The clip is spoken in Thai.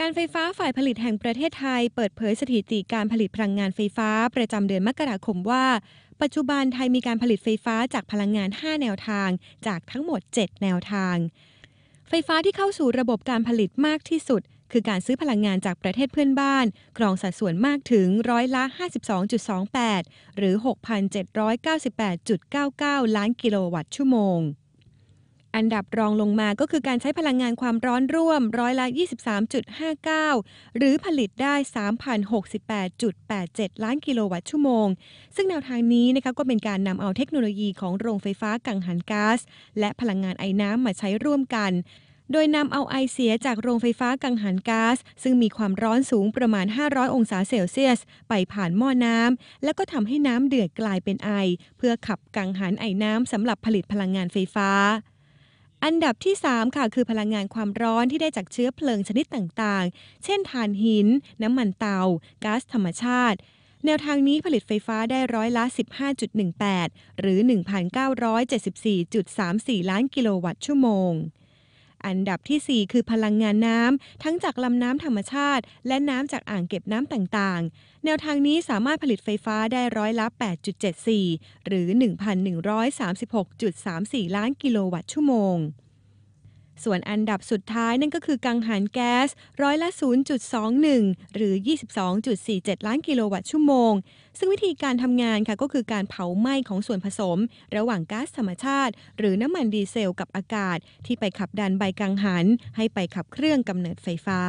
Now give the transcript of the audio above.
การไฟฟ้าฝ่ายผลิตแห่งประเทศไทยเปิดเผยสถิติการผลิตพลังงานไฟฟ้าประจำเดือนมกราคมว่า ปัจจุบันไทยมีการผลิตไฟฟ้าจากพลังงาน 5 แนวทาง จากทั้งหมด 7 แนวทาง ไฟฟ้าที่เข้าสู่ระบบการผลิตมากที่สุด คือการซื้อพลังงานจากประเทศเพื่อนบ้านกรองสัดส่วนมากถึงร้อยละ 52.28 หรือ 6,798.99 ล้านกิโลวัตต์ชั่วโมงอันดับรองลงมาก็คือการใช้พลังงานความร้อนร่วมร้อยละ23.59 หรือผลิตได้ 3,068.87 ล้านกิโลวัตต์ชั่วโมง ซึ่งแนวทางนี้นะคะก็เป็นการนำเอาเทคโนโลยีของโรงไฟฟ้ากังหันก๊าซและพลังงานไอ้น้ำมาใช้ร่วมกัน โดยนำเอาไอเสียจากโรงไฟฟ้ากังหันก๊าซซึ่งมีความร้อนสูงประมาณ 500 องศาเซลเซียส ไปผ่านหม้อน้ำแล้วก็ทำให้น้ำเดือดกลายเป็นไอ เพื่อขับกังหันไอน้ำสำหรับผลิตพลังงานไฟฟ้าอันดับที่ 3 ค่ะคือพลังงานความร้อนที่ได้จากเชื้อเพลิงชนิดต่างๆ เช่นถ่านหิน น้ำมันเตาก๊าซธรรมชาติ แนวทางนี้ผลิตไฟฟ้าได้ร้อยละ15.18 หรือ 1,974.34 ล้านกิโลวัตต์ชั่วโมงอันดับที่ 4 คือพลังงานน้ำทั้งจากลำน้ำธรรมชาติ และน้ำจากอ่างเก็บน้ำต่างๆ แนวทางนี้สามารถผลิตไฟฟ้าได้ร้อยละ 8.74 หรือ 1,136.34 ล้านกิโลวัตต์ชั่วโมงส่วนอันดับสุดท้ายนั่นก็คือกังหันแก๊สร้อยละ 0.21 หรือ 22.47 ล้านกิโลวัตต์ชั่วโมง ซึ่งวิธีการทำงานค่ะก็คือการเผาไหม้ของส่วนผสม ระหว่างก๊าซธรรมชาติหรือน้ำมันดีเซลกับอากาศ ที่ไปขับดันใบกังหันให้ไปขับเครื่องกำเนิดไฟฟ้า